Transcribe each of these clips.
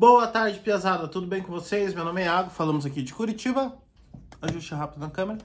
Boa tarde, Piazada. Tudo bem com vocês? Meu nome é Iago, falamos aqui de Curitiba. Ajuste rápido na câmera.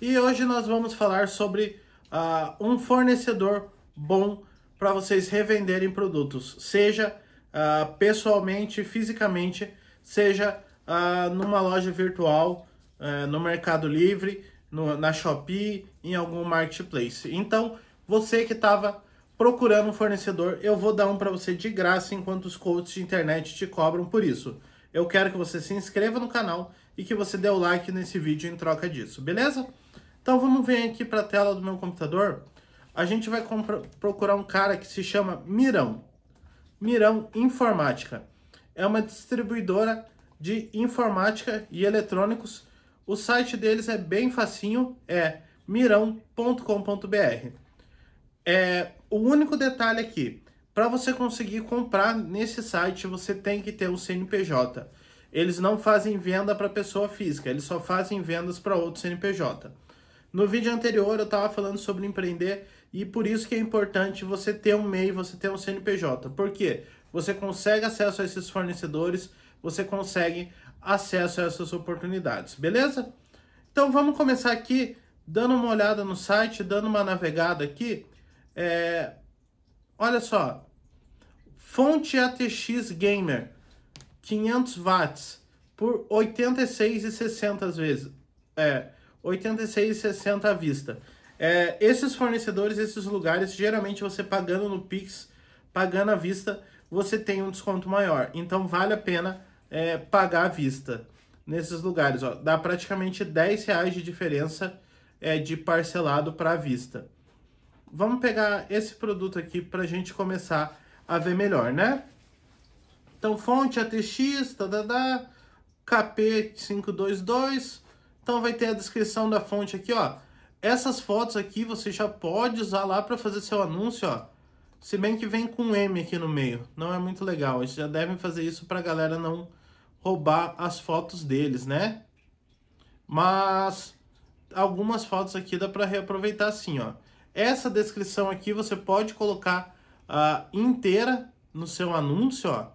E hoje nós vamos falar sobre uh, um fornecedor bom para vocês revenderem produtos, seja uh, pessoalmente, fisicamente, seja uh, numa loja virtual, eh, no Mercado Livre, no, na Shopee, em algum marketplace. Então, você que estava procurando um fornecedor, eu vou dar um para você de graça enquanto os coaches de internet te cobram por isso. Eu quero que você se inscreva no canal e que você dê o like nesse vídeo em troca disso, beleza? Então vamos vir aqui para a tela do meu computador. A gente vai procurar um cara que se chama Mirão. Mirão Informática. É uma distribuidora de informática e eletrônicos. O site deles é bem facinho, é mirão.com.br. É, o único detalhe aqui, é para você conseguir comprar nesse site, você tem que ter um CNPJ. Eles não fazem venda para pessoa física, eles só fazem vendas para outro CNPJ. No vídeo anterior eu estava falando sobre empreender e por isso que é importante você ter um MEI, você ter um CNPJ. Por quê? Você consegue acesso a esses fornecedores, você consegue acesso a essas oportunidades, beleza? Então vamos começar aqui dando uma olhada no site, dando uma navegada aqui. É, olha só, fonte ATX Gamer, 500 watts por 86,60 às vezes. É, 86,60 à vista. É, esses fornecedores, esses lugares, geralmente você pagando no Pix, pagando à vista, você tem um desconto maior. Então vale a pena é, pagar à vista nesses lugares. Ó, dá praticamente 10 reais de diferença é, de parcelado para à vista vamos pegar esse produto aqui para a gente começar a ver melhor, né? Então, fonte ATX, tadadá, KP522. Então, vai ter a descrição da fonte aqui, ó. Essas fotos aqui você já pode usar lá para fazer seu anúncio, ó. Se bem que vem com M aqui no meio. Não é muito legal. Eles já devem fazer isso para a galera não roubar as fotos deles, né? Mas algumas fotos aqui dá para reaproveitar assim, ó. Essa descrição aqui você pode colocar uh, inteira no seu anúncio, ó.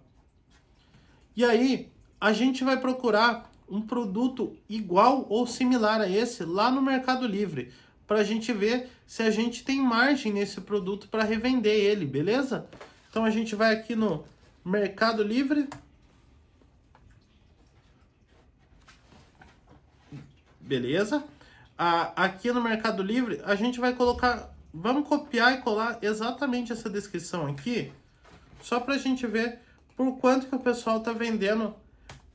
E aí a gente vai procurar um produto igual ou similar a esse lá no Mercado Livre para a gente ver se a gente tem margem nesse produto para revender ele, beleza? Então a gente vai aqui no Mercado Livre. Beleza? a, aqui no Mercado Livre, a gente vai colocar, vamos copiar e colar exatamente essa descrição aqui, só para a gente ver por quanto que o pessoal está vendendo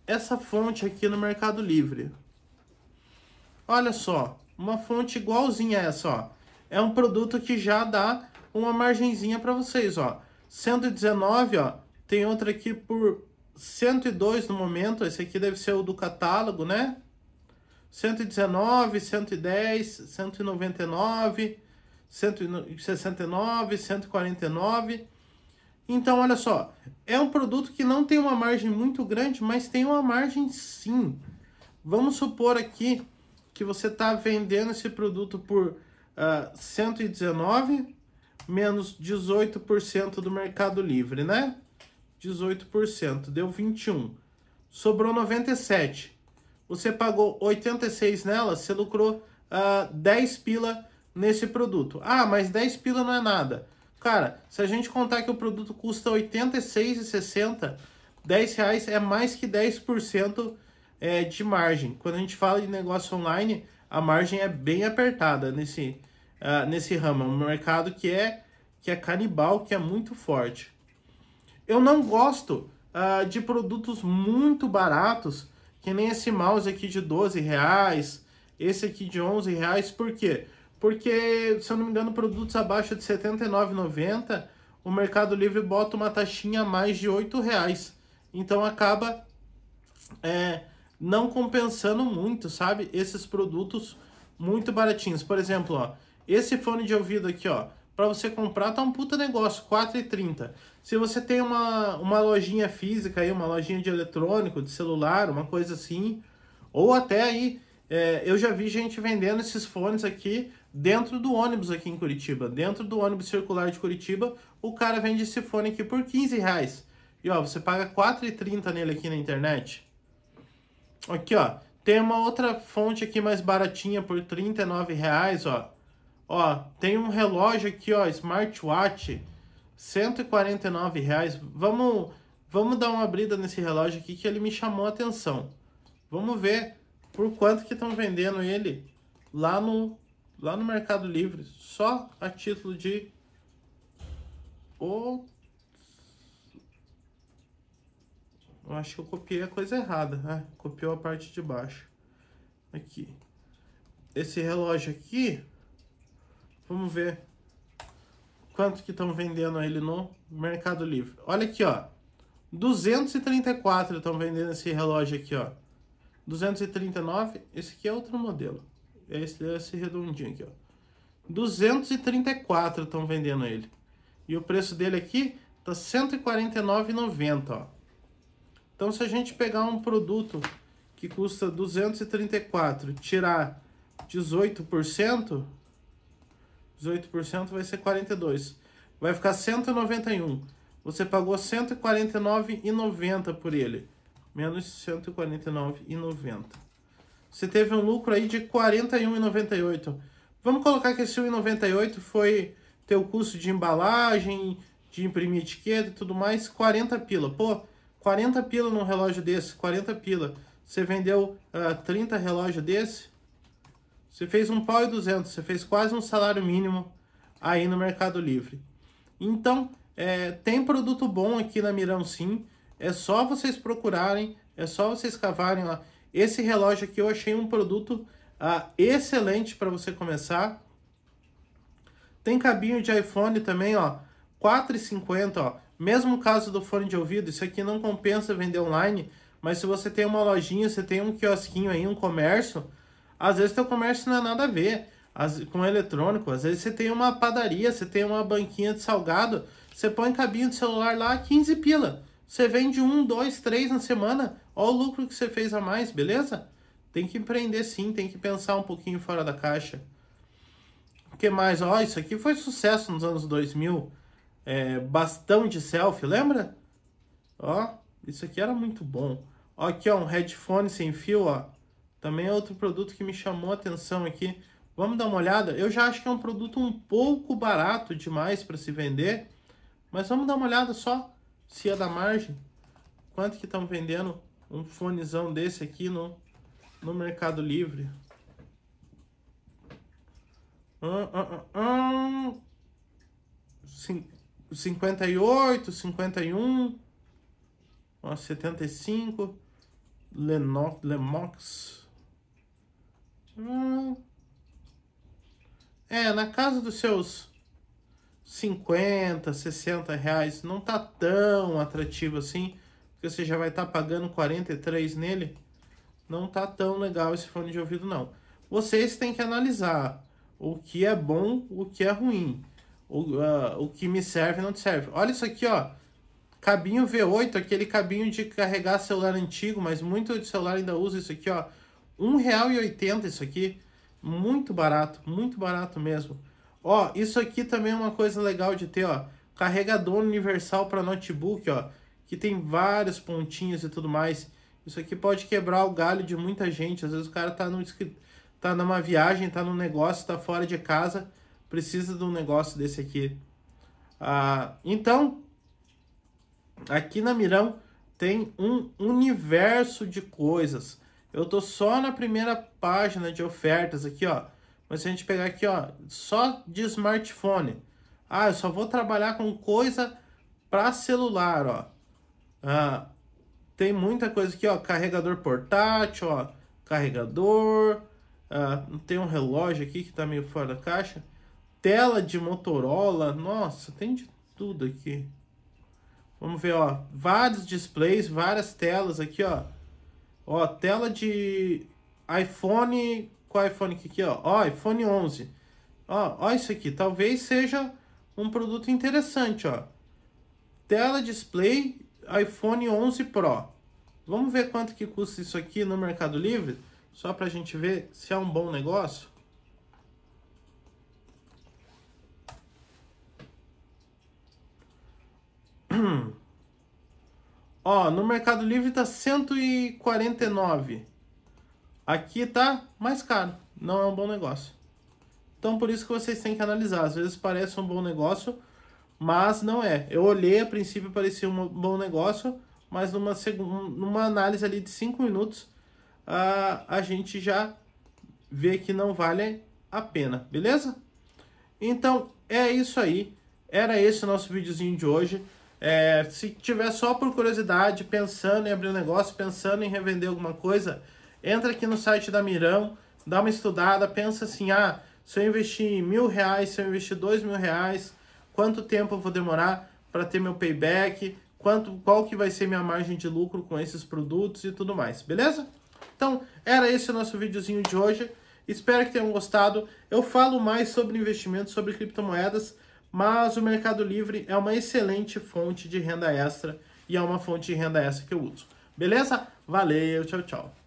essa fonte aqui no Mercado Livre. Olha só, uma fonte igualzinha a essa, ó. É um produto que já dá uma margenzinha para vocês, ó. 119, ó. Tem outra aqui por 102 no momento. Esse aqui deve ser o do catálogo, né? 119, 110, 199, 169, 149. Então, olha só, é um produto que não tem uma margem muito grande, mas tem uma margem sim. Vamos supor aqui que você está vendendo esse produto por uh, ah, 119 menos 18% do mercado livre, né? 18%, deu 21. Sobrou 97 você pagou 86 nela, você lucrou uh, ah, 10 pila nesse produto. Ah, mas 10 pila não é nada. Cara, se a gente contar que o produto custa 86,60, 10 reais é mais que 10% é, de margem. Quando a gente fala de negócio online, a margem é bem apertada nesse, uh, nesse ramo. É um mercado que é, que é canibal, que é muito forte. Eu não gosto uh, de produtos muito baratos que nem esse mouse aqui de 12 reais, esse aqui de 11 reais, por quê? Porque, se eu não me engano, produtos abaixo de R$ 79,90, o Mercado Livre bota uma taxinha a mais de R$ reais. Então acaba é, não compensando muito, sabe? Esses produtos muito baratinhos. Por exemplo, ó, esse fone de ouvido aqui, ó, para você comprar tá um puta negócio, R$4,30. Se você tem uma, uma lojinha física aí, uma lojinha de eletrônico, de celular, uma coisa assim, ou até aí, é, eu já vi gente vendendo esses fones aqui dentro do ônibus aqui em Curitiba, dentro do ônibus circular de Curitiba, o cara vende esse fone aqui por 15 reais. E ó, você paga R$4,30 nele aqui na internet. Aqui ó, tem uma outra fonte aqui mais baratinha por R$39,00, reais, ó. Ó, tem um relógio aqui, ó, smartwatch, 149 reais. Vamos, vamos dar uma abrida nesse relógio aqui que ele me chamou a atenção. Vamos ver por quanto que estão vendendo ele lá no, lá no Mercado Livre. Só a título de... Ou... Eu acho que eu copiei a coisa errada. Ah, copiou a parte de baixo. Aqui. Esse relógio aqui, Vamos ver quanto que estão vendendo ele no Mercado Livre. Olha aqui, ó. 234 estão vendendo esse relógio aqui, ó. 239, esse aqui é outro modelo. É esse, é esse redondinho aqui, ó. 234 estão vendendo ele. E o preço dele aqui tá 149,90, ó. Então se a gente pegar um produto que custa 234, tirar 18%, 18% vai ser 42. Vai ficar 191. Você pagou 149,90 por ele. Menos 149,90. Você teve um lucro aí de 41,98. Vamos colocar que esse 1,98 foi teu custo de embalagem, de imprimir etiqueta e tudo mais, 40 pila. Pô, 40 pila num relógio desse, 40 pila. Você vendeu uh, ah, 30 relógios desse, você fez um pau e duzentos, você fez quase um salário mínimo aí no Mercado Livre. Então, é, tem produto bom aqui na Mirão sim, é só vocês procurarem, é só vocês cavarem lá. Esse relógio aqui eu achei um produto ah, excelente para você começar. Tem cabinho de iPhone também, ó, 4,50, ó. Mesmo caso do fone de ouvido, isso aqui não compensa vender online, mas se você tem uma lojinha, você tem um quiosquinho aí, um comércio, às vezes teu comércio não é nada a ver as, com eletrônico. Às vezes você tem uma padaria, você tem uma banquinha de salgado, você põe cabinho de celular lá, 15 pila. Você vende um, dois, três na semana. Olha o lucro que você fez a mais, beleza? Tem que empreender sim, tem que pensar um pouquinho fora da caixa. O que mais? Ó, isso aqui foi sucesso nos anos 2000. É, bastão de selfie, lembra? Ó, isso aqui era muito bom. Ó, aqui ó, um headphone sem fio, ó. Também é outro produto que me chamou a atenção aqui. Vamos dar uma olhada? Eu já acho que é um produto um pouco barato demais para se vender. Mas vamos dar uma olhada só se é da margem. Quanto que estão vendendo um fonezão desse aqui no, no Mercado Livre? Hum, hum, hum, Cin 58, 51, 75, Lenox, Lemox. Hum. É, na casa dos seus 50, 60 reais, não tá tão atrativo assim, porque você já vai estar tá pagando 43 nele. Não tá tão legal esse fone de ouvido, não. Vocês têm que analisar o que é bom, o que é ruim. O, uh, o que me serve não te serve. Olha isso aqui, ó. Cabinho V8, aquele cabinho de carregar celular antigo, mas muito de celular ainda usa isso aqui, ó. R$1,80 isso aqui. Muito barato, muito barato mesmo. Ó, isso aqui também é uma coisa legal de ter, ó. Carregador universal para notebook, ó. Que tem vários pontinhos e tudo mais. Isso aqui pode quebrar o galho de muita gente. Às vezes o cara tá, no, tá numa viagem, tá num negócio, tá fora de casa. Precisa de um negócio desse aqui. Ah, então, aqui na Mirão tem um universo de coisas. Eu tô só na primeira página de ofertas aqui, ó. Mas se a gente pegar aqui, ó, só de smartphone. Ah, eu só vou trabalhar com coisa para celular, ó. Ah, tem muita coisa aqui, ó, carregador portátil, ó, carregador. Ah, tem um relógio aqui que tá meio fora da caixa. Tela de Motorola, nossa, tem de tudo aqui. Vamos ver, ó, vários displays, várias telas aqui, ó. Ó, tela de iPhone, qual iPhone que aqui, ó? É? Ó, iPhone 11. Ó, ó isso aqui, talvez seja um produto interessante, ó. Tela display iPhone 11 Pro. Vamos ver quanto que custa isso aqui no Mercado Livre, só para a gente ver se é um bom negócio. Ó, no Mercado Livre tá 149. Aqui tá mais caro. Não é um bom negócio. Então por isso que vocês têm que analisar. Às vezes parece um bom negócio, mas não é. Eu olhei a princípio parecia um bom negócio, mas numa, numa análise ali de 5 minutos uh, a gente já vê que não vale a pena, beleza? Então é isso aí. Era esse o nosso videozinho de hoje. É, se tiver só por curiosidade, pensando em abrir um negócio, pensando em revender alguma coisa, entra aqui no site da Mirão, dá uma estudada, pensa assim, ah, se eu investir mil reais, se eu investir dois mil reais, quanto tempo eu vou demorar para ter meu payback, quanto, qual que vai ser minha margem de lucro com esses produtos e tudo mais, beleza? Então, era esse o nosso videozinho de hoje. Espero que tenham gostado. Eu falo mais sobre investimentos, sobre criptomoedas mas o Mercado Livre é uma excelente fonte de renda extra e é uma fonte de renda extra que eu uso. Beleza? Valeu, tchau, tchau.